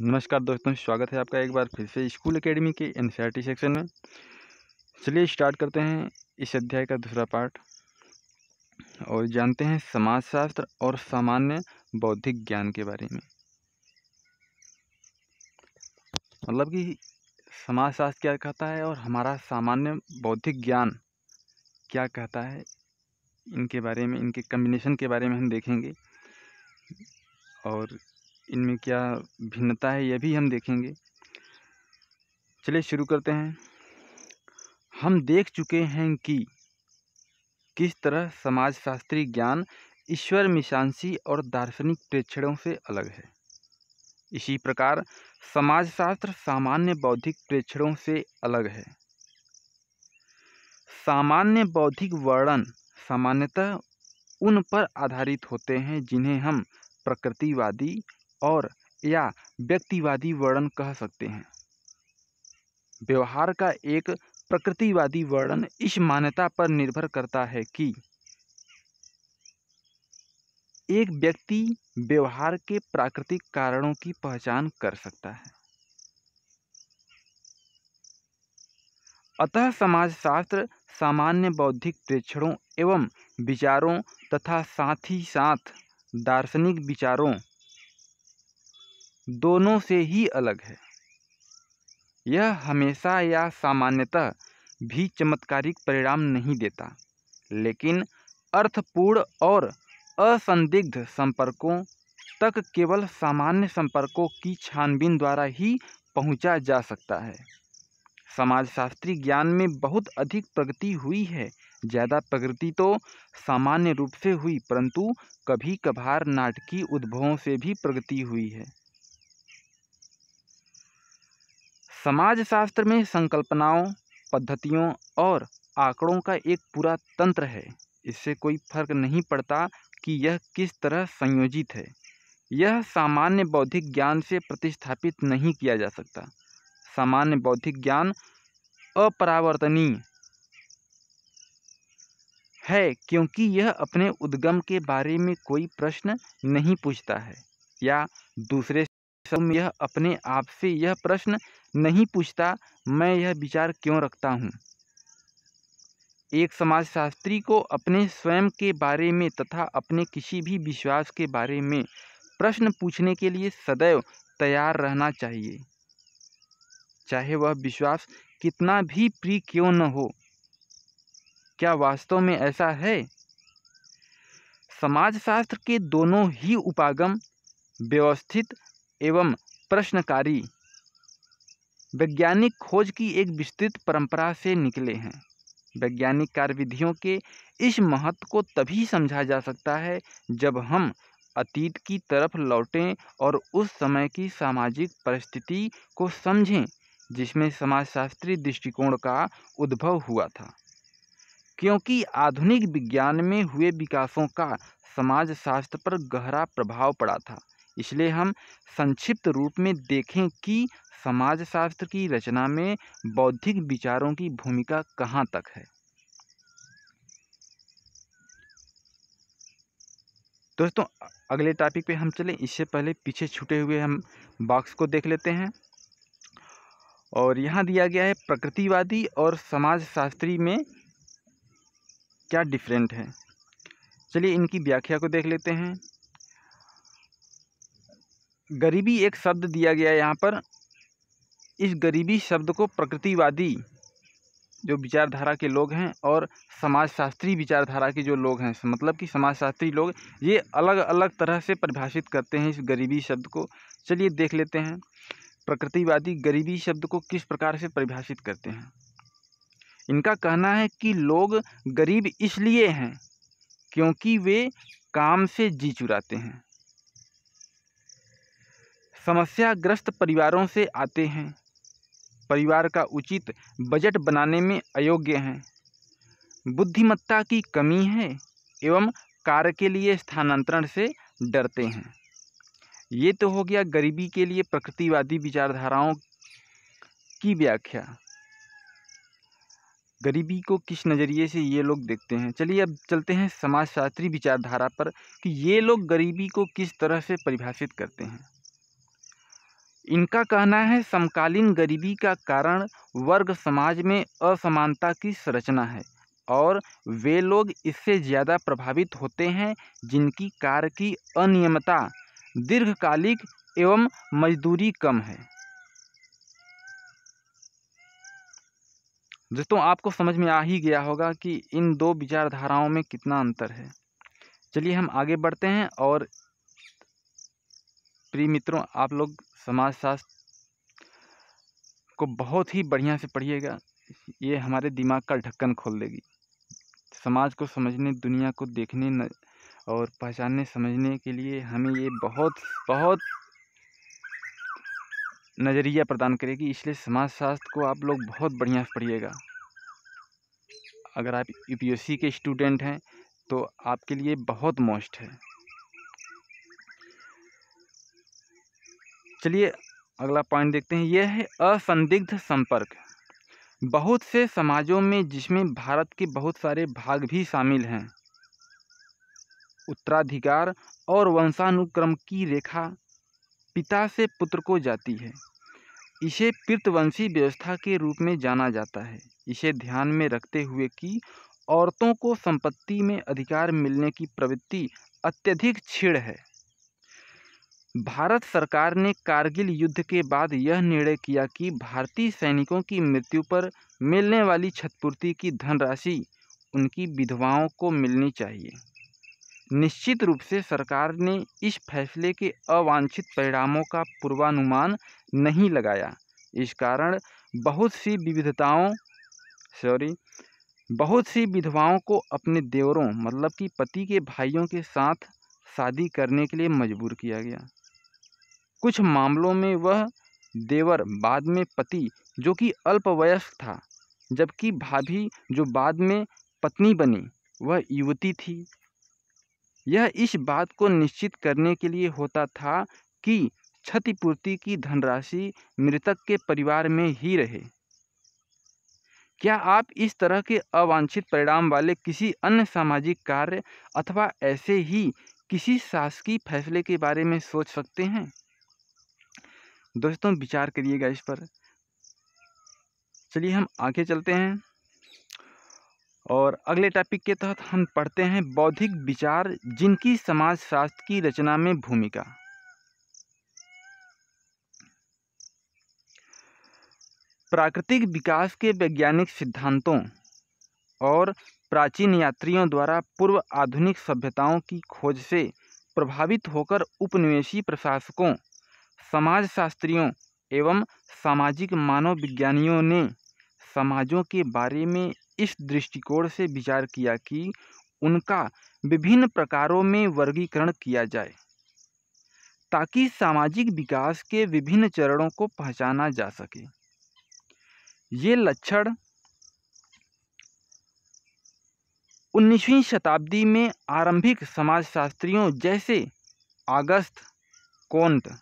नमस्कार दोस्तों स्वागत है आपका एक बार फिर से स्कूल एकेडमी के एन सेक्शन में चलिए स्टार्ट करते हैं इस अध्याय का दूसरा पार्ट और जानते हैं समाजशास्त्र और सामान्य बौद्धिक ज्ञान के बारे में मतलब कि समाजशास्त्र क्या कहता है और हमारा सामान्य बौद्धिक ज्ञान क्या कहता है इनके बारे में इनके कम्बिनेशन के बारे में हम देखेंगे और इनमें क्या भिन्नता है यह भी हम देखेंगे चलिए शुरू करते हैं हम देख चुके हैं कि किस तरह समाजशास्त्री ज्ञान ईश्वर मिशांसी और दार्शनिक प्रेक्षणों से अलग है इसी प्रकार समाजशास्त्र सामान्य बौद्धिक प्रेक्षणों से अलग है सामान्य बौद्धिक वर्णन सामान्यतः उन पर आधारित होते हैं जिन्हें हम प्रकृतिवादी और या व्यक्तिवादी वर्णन कह सकते हैं व्यवहार का एक प्रकृतिवादी वर्णन इस मान्यता पर निर्भर करता है कि एक व्यक्ति व्यवहार के प्राकृतिक कारणों की पहचान कर सकता है अतः समाजशास्त्र सामान्य बौद्धिक प्रेक्षणों एवं विचारों तथा साथ ही साथ दार्शनिक विचारों दोनों से ही अलग है यह हमेशा या सामान्यतः भी चमत्कारिक परिणाम नहीं देता लेकिन अर्थपूर्ण और असंदिग्ध संपर्कों तक केवल सामान्य संपर्कों की छानबीन द्वारा ही पहुंचा जा सकता है समाजशास्त्री ज्ञान में बहुत अधिक प्रगति हुई है ज़्यादा प्रगति तो सामान्य रूप से हुई परंतु कभी कभार नाटकीय उद्भवों से भी प्रगति हुई है समाजशास्त्र में संकल्पनाओं पद्धतियों और आंकड़ों का एक पूरा तंत्र है इससे कोई फर्क नहीं पड़ता कि यह किस तरह संयोजित है यह सामान्य बौद्धिक ज्ञान से प्रतिस्थापित नहीं किया जा सकता सामान्य बौद्धिक ज्ञान अपरावर्तनीय है क्योंकि यह अपने उद्गम के बारे में कोई प्रश्न नहीं पूछता है या दूसरे यह अपने आप से यह प्रश्न नहीं पूछता मैं यह विचार क्यों रखता हूँ एक समाजशास्त्री को अपने स्वयं के बारे में तथा अपने किसी भी विश्वास के बारे में प्रश्न पूछने के लिए सदैव तैयार रहना चाहिए चाहे वह विश्वास कितना भी प्रिय क्यों न हो क्या वास्तव में ऐसा है समाजशास्त्र के दोनों ही उपागम व्यवस्थित एवं प्रश्नकारी वैज्ञानिक खोज की एक विस्तृत परंपरा से निकले हैं वैज्ञानिक कार्यविधियों के इस महत्व को तभी समझा जा सकता है जब हम अतीत की तरफ लौटें और उस समय की सामाजिक परिस्थिति को समझें जिसमें समाजशास्त्री दृष्टिकोण का उद्भव हुआ था क्योंकि आधुनिक विज्ञान में हुए विकासों का समाजशास्त्र पर गहरा प्रभाव पड़ा था इसलिए हम संक्षिप्त रूप में देखें कि समाजशास्त्र की रचना में बौद्धिक विचारों की भूमिका कहाँ तक है दोस्तों अगले टॉपिक पे हम चलें इससे पहले पीछे छूटे हुए हम बॉक्स को देख लेते हैं और यहाँ दिया गया है प्रकृतिवादी और समाजशास्त्री में क्या डिफरेंट है चलिए इनकी व्याख्या को देख लेते हैं गरीबी एक शब्द दिया गया है यहाँ पर इस गरीबी शब्द को प्रकृतिवादी जो विचारधारा के लोग हैं और समाजशास्त्री विचारधारा के जो लोग हैं मतलब कि समाजशास्त्री लोग ये अलग अलग तरह से परिभाषित करते हैं इस गरीबी शब्द को चलिए देख लेते हैं प्रकृतिवादी गरीबी शब्द को किस प्रकार से परिभाषित करते हैं इनका कहना है कि लोग गरीब इसलिए हैं क्योंकि वे काम से जी चुराते हैं समस्याग्रस्त परिवारों से आते हैं परिवार का उचित बजट बनाने में अयोग्य हैं बुद्धिमत्ता की कमी है एवं कार्य के लिए स्थानांतरण से डरते हैं ये तो हो गया गरीबी के लिए प्रकृतिवादी विचारधाराओं की व्याख्या गरीबी को किस नज़रिए से ये लोग देखते हैं चलिए अब चलते हैं समाजशास्त्री विचारधारा पर कि ये लोग गरीबी को किस तरह से परिभाषित करते हैं इनका कहना है समकालीन गरीबी का कारण वर्ग समाज में असमानता की संरचना है और वे लोग इससे ज़्यादा प्रभावित होते हैं जिनकी कार्य की अनियमता दीर्घकालिक एवं मजदूरी कम है दोस्तों आपको समझ में आ ही गया होगा कि इन दो विचारधाराओं में कितना अंतर है चलिए हम आगे बढ़ते हैं और प्रिय मित्रों आप लोग समाजशास्त्र को बहुत ही बढ़िया से पढ़िएगा ये हमारे दिमाग का ढक्कन खोल देगी समाज को समझने दुनिया को देखने न, और पहचानने समझने के लिए हमें ये बहुत बहुत नज़रिया प्रदान करेगी इसलिए समाजशास्त्र को आप लोग बहुत बढ़िया से पढ़िएगा अगर आप यूपीएससी के स्टूडेंट हैं तो आपके लिए बहुत मोस्ट है चलिए अगला पॉइंट देखते हैं यह है असंदिग्ध संपर्क बहुत से समाजों में जिसमें भारत के बहुत सारे भाग भी शामिल हैं उत्तराधिकार और वंशानुक्रम की रेखा पिता से पुत्र को जाती है इसे पितृवंशी व्यवस्था के रूप में जाना जाता है इसे ध्यान में रखते हुए कि औरतों को संपत्ति में अधिकार मिलने की प्रवृत्ति अत्यधिक छिड़ है भारत सरकार ने कारगिल युद्ध के बाद यह निर्णय किया कि भारतीय सैनिकों की मृत्यु पर मिलने वाली क्षतिपूर्ति की धनराशि उनकी विधवाओं को मिलनी चाहिए निश्चित रूप से सरकार ने इस फैसले के अवांछित परिणामों का पूर्वानुमान नहीं लगाया इस कारण बहुत सी विविधताओं सॉरी बहुत सी विधवाओं को अपने देवरों मतलब कि पति के भाइयों के साथ शादी करने के लिए मजबूर किया गया कुछ मामलों में वह देवर बाद में पति जो कि अल्पवयस्क था जबकि भाभी जो बाद में पत्नी बनी वह युवती थी यह इस बात को निश्चित करने के लिए होता था कि क्षतिपूर्ति की धनराशि मृतक के परिवार में ही रहे क्या आप इस तरह के अवांछित परिणाम वाले किसी अन्य सामाजिक कार्य अथवा ऐसे ही किसी शासकीय फैसले के बारे में सोच सकते हैं दोस्तों विचार करिएगा इस पर चलिए हम आगे चलते हैं और अगले टॉपिक के तहत हम पढ़ते हैं बौद्धिक विचार जिनकी समाजशास्त्र की रचना में भूमिका प्राकृतिक विकास के वैज्ञानिक सिद्धांतों और प्राचीन यात्रियों द्वारा पूर्व आधुनिक सभ्यताओं की खोज से प्रभावित होकर उपनिवेशी प्रशासकों समाजशास्त्रियों एवं सामाजिक मानव विज्ञानियों ने समाजों के बारे में इस दृष्टिकोण से विचार किया कि उनका विभिन्न प्रकारों में वर्गीकरण किया जाए ताकि सामाजिक विकास के विभिन्न चरणों को पहचाना जा सके ये लक्षण 19वीं शताब्दी में आरंभिक समाजशास्त्रियों जैसे अगस्त कोंत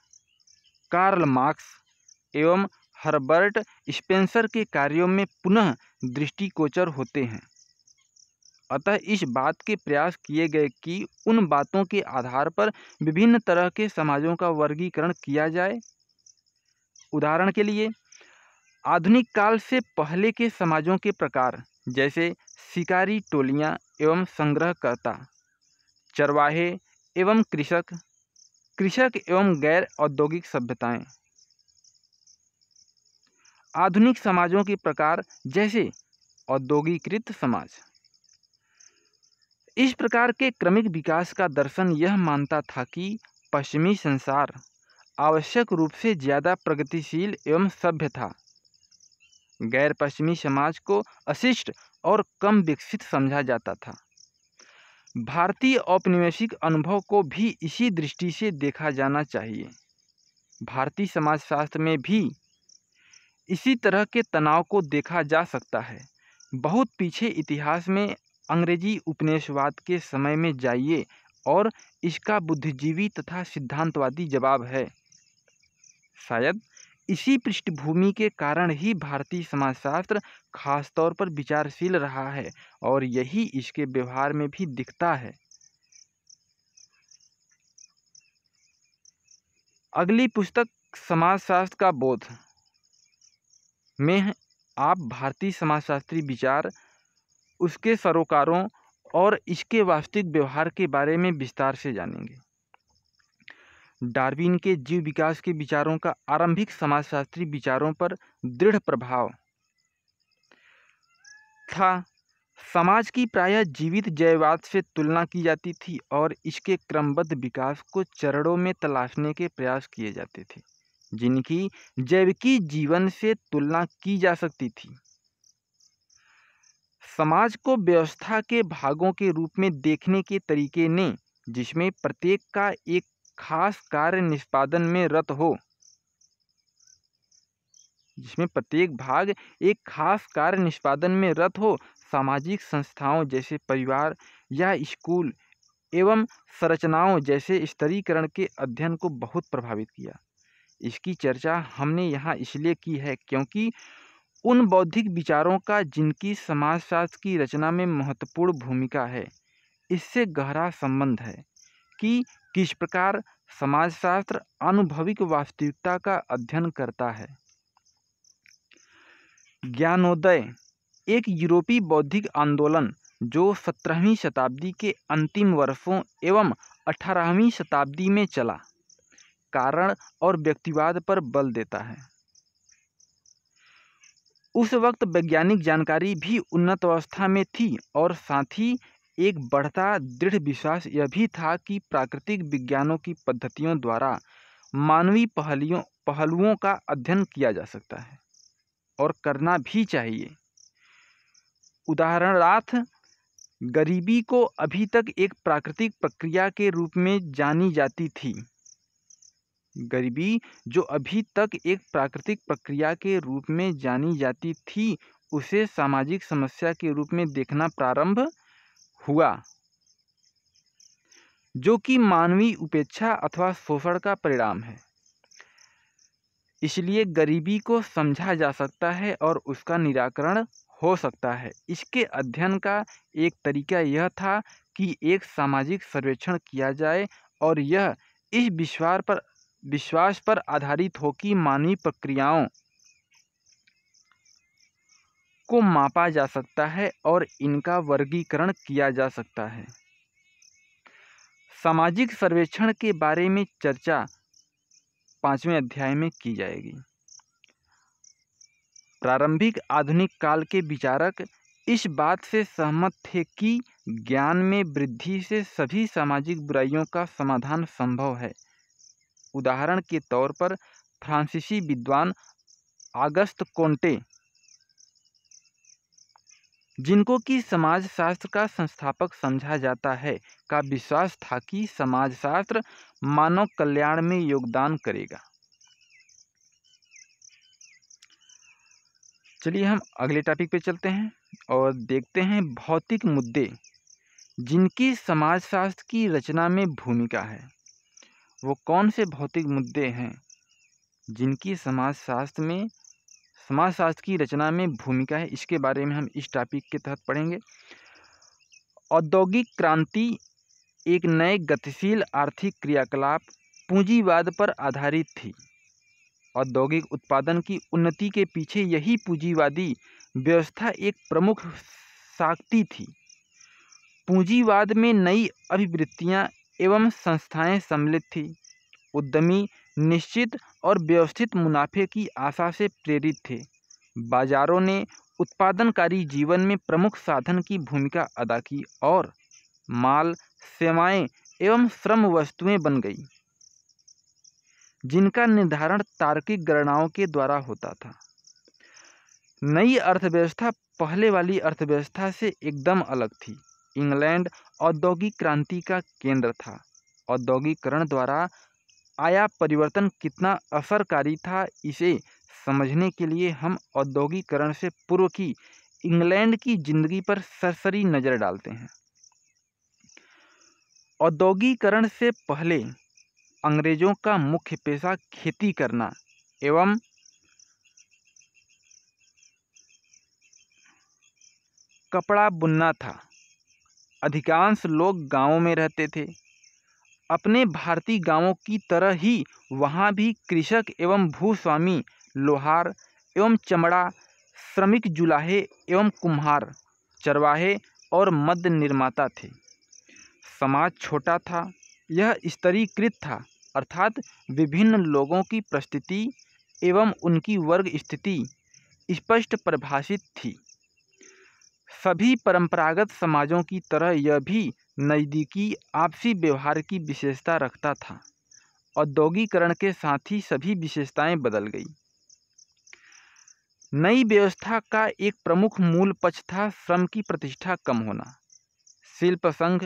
कार्ल मार्क्स एवं हर्बर्ट स्पेंसर के कार्यों में पुनः दृष्टिकोचर होते हैं अतः इस बात के प्रयास किए गए कि उन बातों के आधार पर विभिन्न तरह के समाजों का वर्गीकरण किया जाए उदाहरण के लिए आधुनिक काल से पहले के समाजों के प्रकार जैसे शिकारी टोलियां एवं संग्रहकर्ता चरवाहे एवं कृषक कृषक एवं गैर औद्योगिक सभ्यताएं आधुनिक समाजों के प्रकार जैसे औद्योगिकृत समाज इस प्रकार के क्रमिक विकास का दर्शन यह मानता था कि पश्चिमी संसार आवश्यक रूप से ज़्यादा प्रगतिशील एवं सभ्य था गैर पश्चिमी समाज को अशिष्ट और कम विकसित समझा जाता था भारतीय औपनिवेशिक अनुभव को भी इसी दृष्टि से देखा जाना चाहिए भारतीय समाजशास्त्र में भी इसी तरह के तनाव को देखा जा सकता है बहुत पीछे इतिहास में अंग्रेजी उपनिवेशवाद के समय में जाइए और इसका बुद्धिजीवी तथा सिद्धांतवादी जवाब है शायद इसी पृष्ठभूमि के कारण ही भारतीय समाजशास्त्र खासतौर पर विचारशील रहा है और यही इसके व्यवहार में भी दिखता है अगली पुस्तक समाजशास्त्र का बोध में आप भारतीय समाजशास्त्री विचार उसके सरोकारों और इसके वास्तविक व्यवहार के बारे में विस्तार से जानेंगे डार्विन के जीव विकास के विचारों का आरंभिक समाजशास्त्री विचारों पर दृढ़ प्रभाव था समाज की प्रायः जीवित जयवाद से तुलना की जाती थी और इसके क्रमबद्ध विकास को चरणों में तलाशने के प्रयास किए जाते थे जिनकी जैविकी जीवन से तुलना की जा सकती थी समाज को व्यवस्था के भागों के रूप में देखने के तरीके ने जिसमें प्रत्येक का एक खास कार्य निष्पादन में रत हो जिसमें प्रत्येक भाग एक खास कार्य निष्पादन में रत हो सामाजिक संस्थाओं जैसे परिवार या स्कूल एवं संरचनाओं जैसे स्तरीकरण के अध्ययन को बहुत प्रभावित किया इसकी चर्चा हमने यहाँ इसलिए की है क्योंकि उन बौद्धिक विचारों का जिनकी समाजशास्त्र की रचना में महत्वपूर्ण भूमिका है इससे गहरा संबंध है कि किस प्रकार समाजशास्त्र अनुभविक वास्तविकता का अध्ययन करता है ज्ञानोदय एक यूरोपीय बौद्धिक आंदोलन जो सत्रहवीं शताब्दी के अंतिम वर्षों एवं अठारहवीं शताब्दी में चला कारण और व्यक्तिवाद पर बल देता है उस वक्त वैज्ञानिक जानकारी भी उन्नत अवस्था में थी और साथ ही एक बढ़ता दृढ़ विश्वास यह भी था कि प्राकृतिक विज्ञानों की पद्धतियों द्वारा मानवीय पहलियों पहलुओं का अध्ययन किया जा सकता है और करना भी चाहिए उदाहरणार्थ गरीबी को अभी तक एक प्राकृतिक प्रक्रिया के रूप में जानी जाती थी गरीबी जो अभी तक एक प्राकृतिक प्रक्रिया के रूप में जानी जाती थी उसे सामाजिक समस्या के रूप में देखना प्रारंभ हुआ जो कि मानवीय उपेक्षा अथवा शोषण का परिणाम है इसलिए गरीबी को समझा जा सकता है और उसका निराकरण हो सकता है इसके अध्ययन का एक तरीका यह था कि एक सामाजिक सर्वेक्षण किया जाए और यह इस विश्वास पर विश्वास पर आधारित हो कि मानवीय प्रक्रियाओं को मापा जा सकता है और इनका वर्गीकरण किया जा सकता है सामाजिक सर्वेक्षण के बारे में चर्चा पांचवें अध्याय में की जाएगी प्रारंभिक आधुनिक काल के विचारक इस बात से सहमत थे कि ज्ञान में वृद्धि से सभी सामाजिक बुराइयों का समाधान संभव है उदाहरण के तौर पर फ्रांसीसी विद्वान आगस्त कोंटे जिनको कि समाजशास्त्र का संस्थापक समझा जाता है का विश्वास था कि समाजशास्त्र मानव कल्याण में योगदान करेगा चलिए हम अगले टॉपिक पे चलते हैं और देखते हैं भौतिक मुद्दे जिनकी समाजशास्त्र की रचना में भूमिका है वो कौन से भौतिक मुद्दे हैं जिनकी समाजशास्त्र में समाजशास्त्र की रचना में भूमिका है इसके बारे में हम इस टॉपिक के तहत पढ़ेंगे औद्योगिक क्रांति एक नए गतिशील आर्थिक क्रियाकलाप पूंजीवाद पर आधारित थी औद्योगिक उत्पादन की उन्नति के पीछे यही पूंजीवादी व्यवस्था एक प्रमुख शक्ति थी पूंजीवाद में नई अभिवृत्तियां एवं संस्थाएं सम्मिलित थी उद्यमी निश्चित और व्यवस्थित मुनाफे की आशा से प्रेरित थे बाज़ारों ने उत्पादनकारी जीवन में प्रमुख साधन की भूमिका अदा की और माल सेवाएं एवं श्रम वस्तुएं बन गई जिनका निर्धारण तार्किक गणनाओं के द्वारा होता था नई अर्थव्यवस्था पहले वाली अर्थव्यवस्था से एकदम अलग थी इंग्लैंड औद्योगिक क्रांति का केंद्र था औद्योगिकरण द्वारा आया परिवर्तन कितना असरकारी था इसे समझने के लिए हम औद्योगिकरण से पूर्व की इंग्लैंड की जिंदगी पर सरसरी नज़र डालते हैं औद्योगिकरण से पहले अंग्रेज़ों का मुख्य पेशा खेती करना एवं कपड़ा बुनना था अधिकांश लोग गांवों में रहते थे अपने भारतीय गांवों की तरह ही वहाँ भी कृषक एवं भूस्वामी लोहार एवं चमड़ा श्रमिक जुलाहे एवं कुम्हार चरवाहे और मद निर्माता थे समाज छोटा था यह स्तरीकृत था अर्थात विभिन्न लोगों की प्रस्थिति एवं उनकी वर्ग स्थिति स्पष्ट परिभाषित थी सभी परंपरागत समाजों की तरह यह भी नज़दीकी आपसी व्यवहार की विशेषता रखता था औद्योगिकरण के साथ ही सभी विशेषताएं बदल गई नई व्यवस्था का एक प्रमुख मूल पक्ष था श्रम की प्रतिष्ठा कम होना शिल्प संघ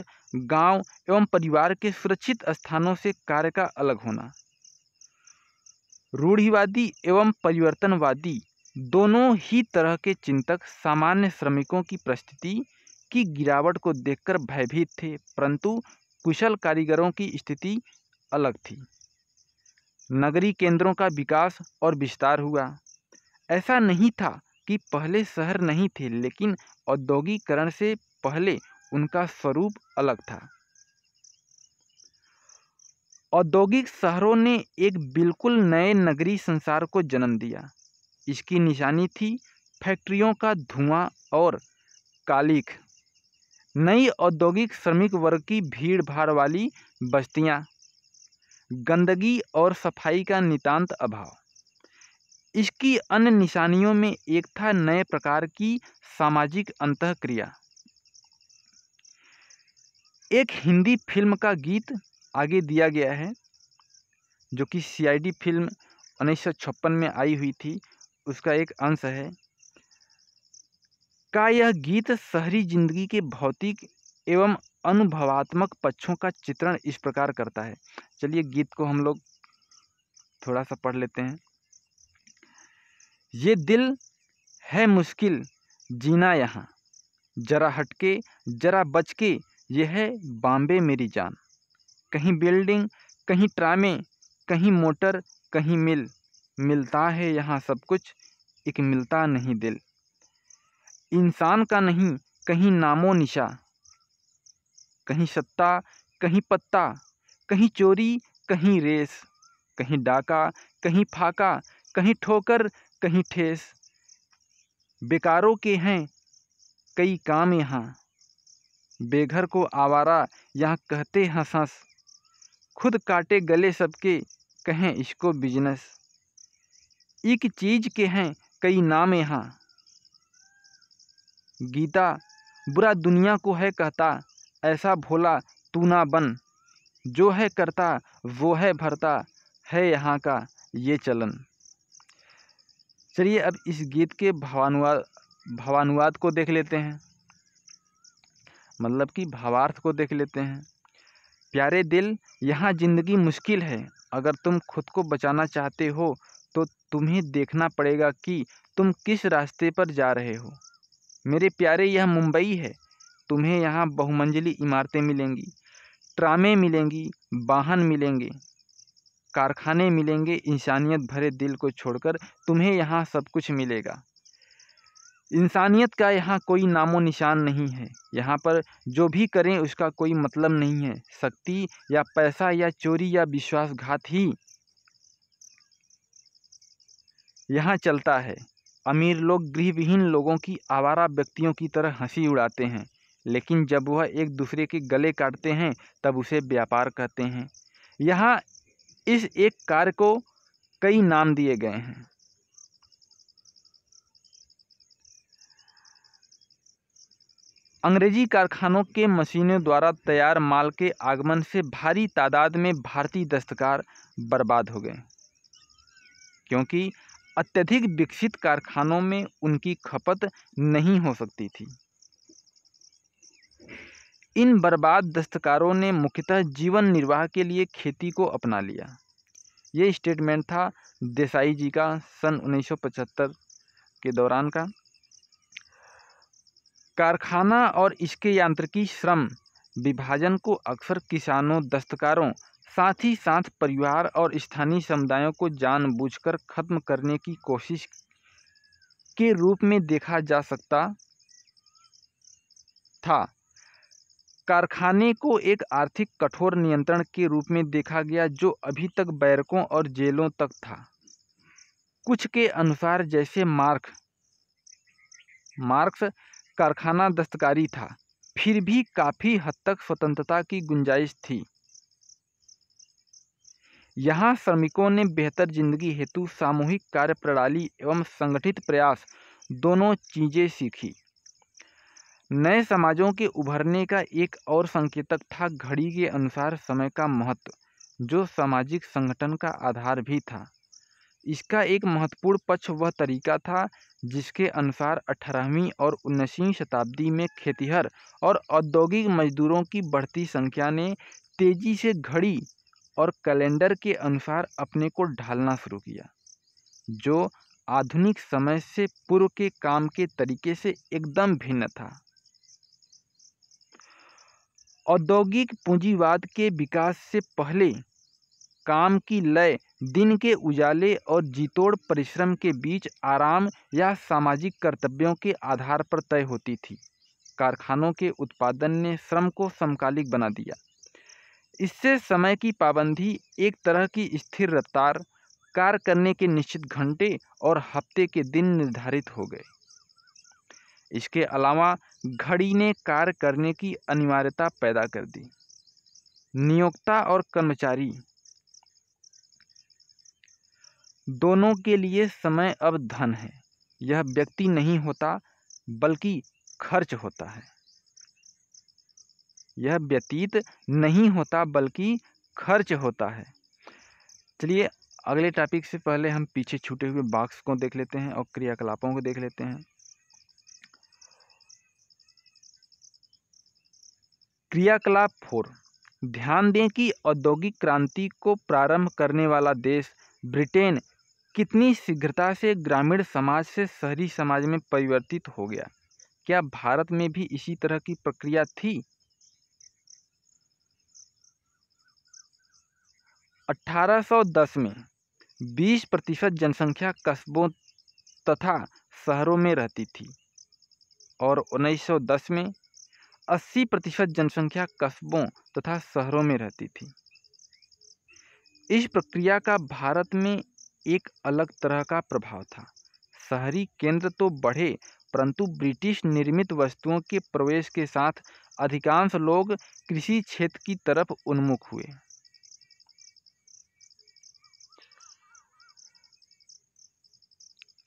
गांव एवं परिवार के सुरक्षित स्थानों से कार्य का अलग होना रूढ़िवादी एवं परिवर्तनवादी दोनों ही तरह के चिंतक सामान्य श्रमिकों की परिस्थिति की गिरावट को देखकर भयभीत थे परंतु कुशल कारीगरों की स्थिति अलग थी नगरी केंद्रों का विकास और विस्तार हुआ ऐसा नहीं था कि पहले शहर नहीं थे लेकिन औद्योगिकरण से पहले उनका स्वरूप अलग था औद्योगिक शहरों ने एक बिल्कुल नए नगरी संसार को जन्म दिया इसकी निशानी थी फैक्ट्रियों का धुआं और कालिख नई औद्योगिक श्रमिक वर्ग की भीड़ भाड़ वाली बस्तियाँ गंदगी और सफाई का नितांत अभाव इसकी अन्य निशानियों में एक था नए प्रकार की सामाजिक क्रिया एक हिंदी फिल्म का गीत आगे दिया गया है जो कि सीआईडी फिल्म उन्नीस में आई हुई थी उसका एक अंश है का यह गीत शहरी जिंदगी के भौतिक एवं अनुभवात्मक पक्षों का चित्रण इस प्रकार करता है चलिए गीत को हम लोग थोड़ा सा पढ़ लेते हैं ये दिल है मुश्किल जीना यहाँ जरा हटके जरा बच के ये है बॉम्बे मेरी जान कहीं बिल्डिंग कहीं ट्रामे कहीं मोटर कहीं मिल मिलता है यहाँ सब कुछ एक मिलता नहीं दिल इंसान का नहीं कहीं नामो निशा कहीं सत्ता कहीं पत्ता कहीं चोरी कहीं रेस कहीं डाका कहीं फाका कहीं ठोकर कहीं ठेस बेकारों के हैं कई काम यहाँ बेघर को आवारा यहाँ कहते हैं सांस खुद काटे गले सबके कहें इसको बिजनेस एक चीज़ के हैं कई नाम यहाँ गीता बुरा दुनिया को है कहता ऐसा भोला तू ना बन जो है करता वो है भरता है यहाँ का ये चलन चलिए अब इस गीत के भावानुवाद भावानुवाद को देख लेते हैं मतलब कि भावार्थ को देख लेते हैं प्यारे दिल यहाँ ज़िंदगी मुश्किल है अगर तुम खुद को बचाना चाहते हो तो तुम्हें देखना पड़ेगा कि तुम किस रास्ते पर जा रहे हो मेरे प्यारे यह मुंबई है तुम्हें यहाँ बहुमंजिली इमारतें मिलेंगी ट्रामें मिलेंगी वाहन मिलेंगे कारखाने मिलेंगे इंसानियत भरे दिल को छोड़कर तुम्हें यहाँ सब कुछ मिलेगा इंसानियत का यहाँ कोई नामो निशान नहीं है यहाँ पर जो भी करें उसका कोई मतलब नहीं है शक्ति या पैसा या चोरी या विश्वासघात ही यहाँ चलता है अमीर लोग गृहविहीन लोगों की आवारा व्यक्तियों की तरह हंसी उड़ाते हैं लेकिन जब वह एक दूसरे के गले काटते हैं तब उसे व्यापार कहते हैं यहाँ इस एक कार्य को कई नाम दिए गए हैं अंग्रेजी कारखानों के मशीनों द्वारा तैयार माल के आगमन से भारी तादाद में भारतीय दस्तकार बर्बाद हो गए क्योंकि अत्यधिक विकसित कारखानों में उनकी खपत नहीं हो सकती थी इन बर्बाद दस्तकारों ने मुख्यतः जीवन निर्वाह के लिए खेती को अपना लिया ये स्टेटमेंट था देसाई जी का सन 1975 के दौरान का कारखाना और इसके यांत्रिकी श्रम विभाजन को अक्सर किसानों दस्तकारों साथ ही साथ परिवार और स्थानीय समुदायों को जानबूझकर ख़त्म करने की कोशिश के रूप में देखा जा सकता था कारखाने को एक आर्थिक कठोर नियंत्रण के रूप में देखा गया जो अभी तक बैरकों और जेलों तक था कुछ के अनुसार जैसे मार्क मार्क्स कारखाना दस्तकारी था फिर भी काफ़ी हद तक स्वतंत्रता की गुंजाइश थी यहाँ श्रमिकों ने बेहतर जिंदगी हेतु सामूहिक कार्य प्रणाली एवं संगठित प्रयास दोनों चीज़ें सीखी नए समाजों के उभरने का एक और संकेतक था घड़ी के अनुसार समय का महत्व जो सामाजिक संगठन का आधार भी था इसका एक महत्वपूर्ण पक्ष वह तरीका था जिसके अनुसार अठारहवीं और उन्नीसवीं शताब्दी में खेतीहर और औद्योगिक मजदूरों की बढ़ती संख्या ने तेजी से घड़ी और कैलेंडर के अनुसार अपने को ढालना शुरू किया जो आधुनिक समय से पूर्व के काम के तरीके से एकदम भिन्न था औद्योगिक पूंजीवाद के विकास से पहले काम की लय दिन के उजाले और जीतोड़ परिश्रम के बीच आराम या सामाजिक कर्तव्यों के आधार पर तय होती थी कारखानों के उत्पादन ने श्रम को समकालिक बना दिया इससे समय की पाबंदी एक तरह की स्थिर रफ्तार कार्य करने के निश्चित घंटे और हफ्ते के दिन निर्धारित हो गए इसके अलावा घड़ी ने कार्य करने की अनिवार्यता पैदा कर दी नियोक्ता और कर्मचारी दोनों के लिए समय अब धन है यह व्यक्ति नहीं होता बल्कि खर्च होता है यह व्यतीत नहीं होता बल्कि खर्च होता है चलिए अगले टॉपिक से पहले हम पीछे छूटे हुए बाक्स को देख लेते हैं और क्रियाकलापों को देख लेते हैं क्रियाकलाप फोर ध्यान दें कि औद्योगिक क्रांति को प्रारंभ करने वाला देश ब्रिटेन कितनी शीघ्रता से ग्रामीण समाज से शहरी समाज में परिवर्तित हो गया क्या भारत में भी इसी तरह की प्रक्रिया थी 1810 में 20 प्रतिशत जनसंख्या कस्बों तथा शहरों में रहती थी और 1910 में 80 प्रतिशत जनसंख्या कस्बों तथा शहरों में रहती थी इस प्रक्रिया का भारत में एक अलग तरह का प्रभाव था शहरी केंद्र तो बढ़े परंतु ब्रिटिश निर्मित वस्तुओं के प्रवेश के साथ अधिकांश लोग कृषि क्षेत्र की तरफ उन्मुख हुए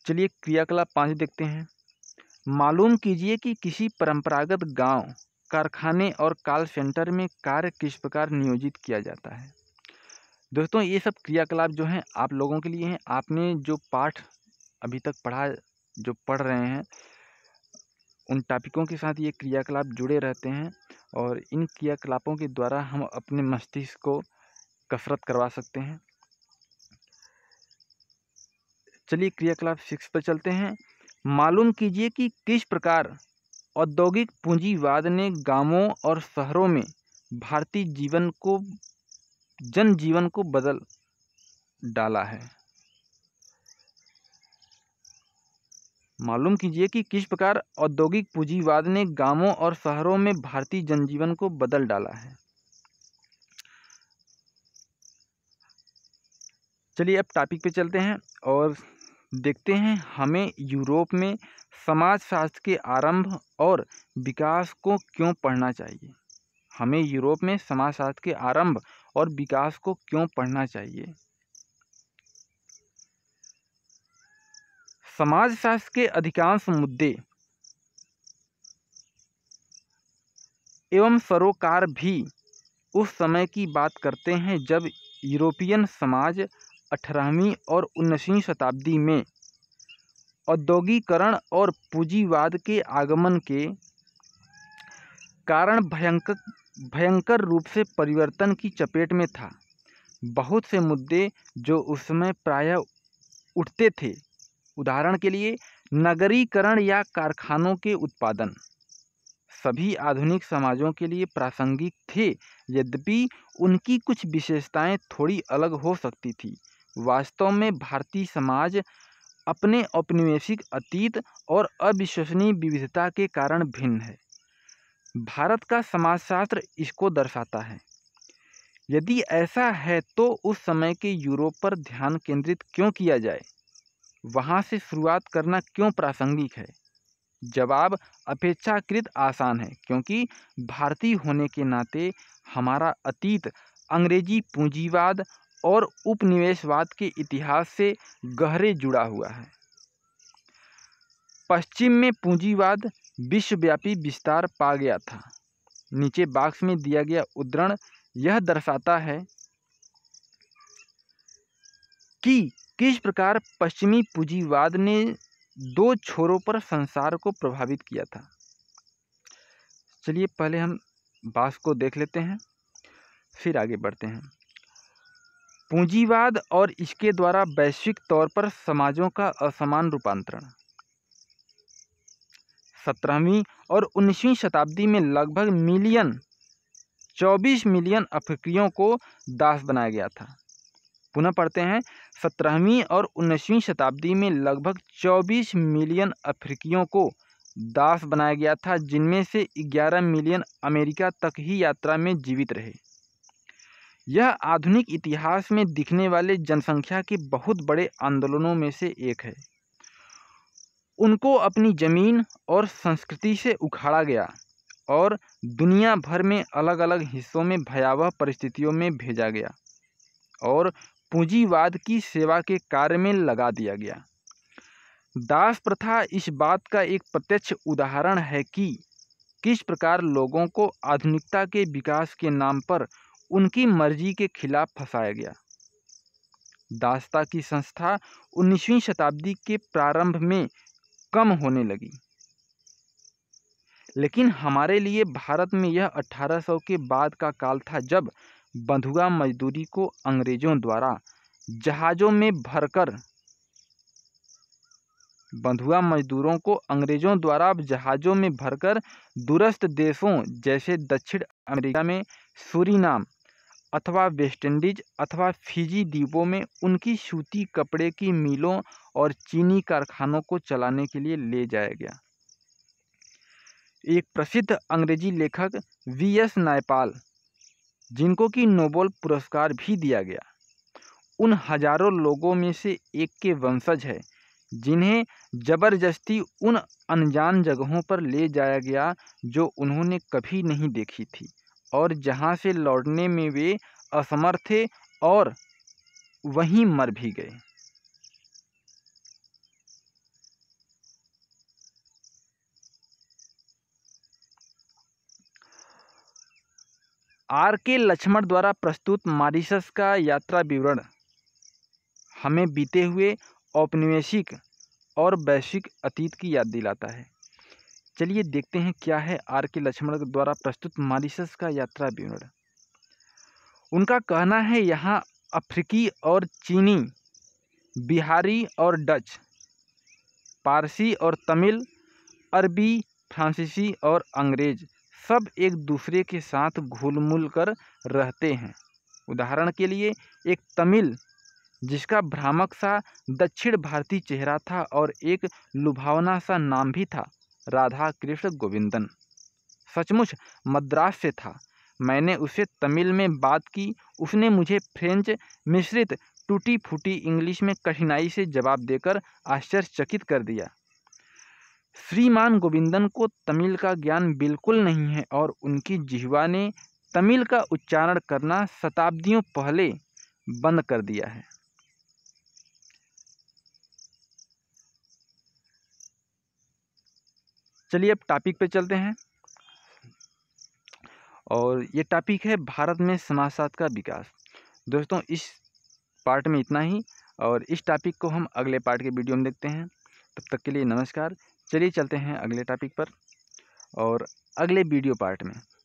चलिए क्रियाकलाप पाँच देखते हैं मालूम कीजिए कि किसी परंपरागत गांव कारखाने और कॉल सेंटर में कार्य किस प्रकार नियोजित किया जाता है दोस्तों ये सब क्रियाकलाप जो हैं आप लोगों के लिए हैं आपने जो पाठ अभी तक पढ़ा जो पढ़ रहे हैं उन टॉपिकों के साथ ये क्रियाकलाप जुड़े रहते हैं और इन क्रियाकलापों के द्वारा हम अपने मस्तिष्क को कसरत करवा सकते हैं चलिए क्रियाकलाप सिक्स पर चलते हैं मालूम कीजिए कि किस प्रकार औद्योगिक पूंजीवाद ने गांवों और शहरों में भारतीय जीवन को जनजीवन को बदल डाला है मालूम कीजिए कि किस प्रकार औद्योगिक पूंजीवाद ने गांवों और शहरों में भारतीय जनजीवन को बदल डाला है चलिए अब टॉपिक पे चलते हैं और देखते हैं हमें यूरोप में समाजशास्त्र के आरंभ और विकास को क्यों पढ़ना चाहिए हमें यूरोप में समाजशास्त्र के आरंभ और विकास को क्यों पढ़ना चाहिए समाजशास्त्र के अधिकांश मुद्दे एवं सरोकार भी उस समय की बात करते हैं जब यूरोपियन समाज अठारहवीं और उन्नीसवीं शताब्दी में औद्योगिकरण और पूंजीवाद के आगमन के कारण भयंकर भयंकर रूप से परिवर्तन की चपेट में था बहुत से मुद्दे जो उस समय प्रायः उठते थे उदाहरण के लिए नगरीकरण या कारखानों के उत्पादन सभी आधुनिक समाजों के लिए प्रासंगिक थे यद्यपि उनकी कुछ विशेषताएं थोड़ी अलग हो सकती थीं वास्तव में भारतीय समाज अपने औपनिवेशिक अतीत और अविश्वसनीय विविधता के कारण भिन्न है भारत का समाजशास्त्र इसको दर्शाता है यदि ऐसा है तो उस समय के यूरोप पर ध्यान केंद्रित क्यों किया जाए वहाँ से शुरुआत करना क्यों प्रासंगिक है जवाब अपेक्षाकृत आसान है क्योंकि भारतीय होने के नाते हमारा अतीत अंग्रेजी पूंजीवाद और उपनिवेशवाद के इतिहास से गहरे जुड़ा हुआ है पश्चिम में पूंजीवाद विश्वव्यापी विस्तार पा गया था नीचे बाक्स में दिया गया उद्धरण यह दर्शाता है कि किस प्रकार पश्चिमी पूंजीवाद ने दो छोरों पर संसार को प्रभावित किया था चलिए पहले हम बास को देख लेते हैं फिर आगे बढ़ते हैं पूंजीवाद और इसके द्वारा वैश्विक तौर पर समाजों का असमान रूपांतरण सत्रहवीं और उन्नीसवीं शताब्दी में लगभग मिलियन चौबीस मिलियन अफ्रीकियों को दास बनाया गया था पुनः पढ़ते हैं सत्रहवीं और उन्नीसवीं शताब्दी में लगभग चौबीस मिलियन अफ्रीकियों को दास बनाया गया था जिनमें से ग्यारह मिलियन अमेरिका तक ही यात्रा में जीवित रहे यह आधुनिक इतिहास में दिखने वाले जनसंख्या के बहुत बड़े आंदोलनों में से एक है उनको अपनी ज़मीन और संस्कृति से उखाड़ा गया और दुनिया भर में अलग अलग हिस्सों में भयावह परिस्थितियों में भेजा गया और पूंजीवाद की सेवा के कार्य में लगा दिया गया दास प्रथा इस बात का एक प्रत्यक्ष उदाहरण है कि किस प्रकार लोगों को आधुनिकता के विकास के नाम पर उनकी मर्जी के खिलाफ फंसाया गया दास्ता की संस्था 19वीं शताब्दी के प्रारंभ में कम होने लगी लेकिन हमारे लिए भारत में यह 1800 के बाद का काल था जब बंधुआ मजदूरी को अंग्रेजों द्वारा जहाज़ों में भरकर बंधुआ मजदूरों को अंग्रेजों द्वारा जहाज़ों में भरकर दूरस्थ देशों जैसे दक्षिण अमेरिका में सूरीनाम अथवा वेस्टइंडीज अथवा फिजी द्वीपों में उनकी सूती कपड़े की मिलों और चीनी कारखानों को चलाने के लिए ले जाया गया एक प्रसिद्ध अंग्रेजी लेखक वी एस नायपाल जिनको कि नोबेल पुरस्कार भी दिया गया उन हजारों लोगों में से एक के वंशज है जिन्हें जबरदस्ती उन अनजान जगहों पर ले जाया गया जो उन्होंने कभी नहीं देखी थी और जहाँ से लौटने में वे असमर्थ थे और वहीं मर भी गए आर के लक्ष्मण द्वारा प्रस्तुत मारिशस का यात्रा विवरण हमें बीते हुए औपनिवेशिक और वैश्विक अतीत की याद दिलाता है चलिए देखते हैं क्या है आर के लक्ष्मण द्वारा प्रस्तुत मॉरिशस का यात्रा विवरण उनका कहना है यहाँ अफ्रीकी और चीनी बिहारी और डच पारसी और तमिल अरबी फ्रांसीसी और अंग्रेज सब एक दूसरे के साथ घुल कर रहते हैं उदाहरण के लिए एक तमिल जिसका भ्रामक सा दक्षिण भारतीय चेहरा था और एक लुभावना सा नाम भी था राधा कृष्ण गोविंदन सचमुच मद्रास से था मैंने उसे तमिल में बात की उसने मुझे फ्रेंच मिश्रित टूटी फूटी इंग्लिश में कठिनाई से जवाब देकर आश्चर्यचकित कर दिया श्रीमान गोविंदन को तमिल का ज्ञान बिल्कुल नहीं है और उनकी जिहवा ने तमिल का उच्चारण करना शताब्दियों पहले बंद कर दिया है चलिए अब टॉपिक पे चलते हैं और ये टॉपिक है भारत में समाजशास्त्र का विकास दोस्तों इस पार्ट में इतना ही और इस टॉपिक को हम अगले पार्ट के वीडियो में देखते हैं तब तक के लिए नमस्कार चलिए चलते हैं अगले टॉपिक पर और अगले वीडियो पार्ट में